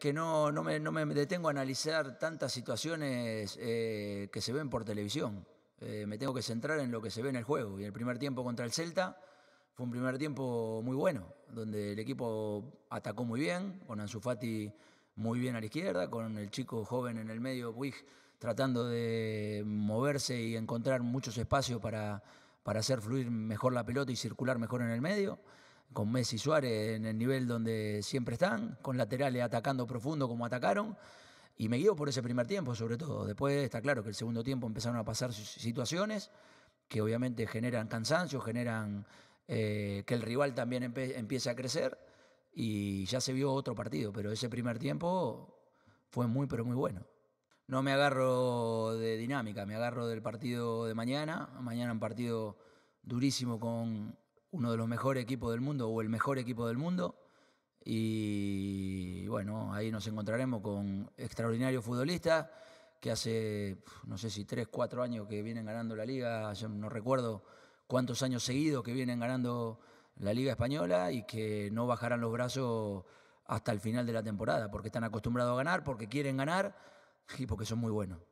que no, me, detengo a analizar tantas situaciones eh, que se ven por televisión. Eh, me tengo que centrar en lo que se ve en el juego. Y el primer tiempo contra el Celta fue un primer tiempo muy bueno, donde el equipo atacó muy bien, con Ansu Fati muy bien a la izquierda, con el chico joven en el medio, Puig, tratando de moverse y encontrar muchos espacios para, para hacer fluir mejor la pelota y circular mejor en el medio con Messi y Suárez en el nivel donde siempre están, con laterales atacando profundo como atacaron. Y me guío por ese primer tiempo, sobre todo. Después está claro que el segundo tiempo empezaron a pasar situaciones que obviamente generan cansancio, generan eh, que el rival también empiece a crecer. Y ya se vio otro partido, pero ese primer tiempo fue muy, pero muy bueno. No me agarro de dinámica, me agarro del partido de mañana. Mañana un partido durísimo con uno de los mejores equipos del mundo o el mejor equipo del mundo. Y bueno, ahí nos encontraremos con extraordinarios futbolistas que hace, no sé si tres, cuatro años que vienen ganando la liga, yo no recuerdo cuántos años seguidos que vienen ganando la liga española y que no bajarán los brazos hasta el final de la temporada, porque están acostumbrados a ganar, porque quieren ganar y porque son muy buenos.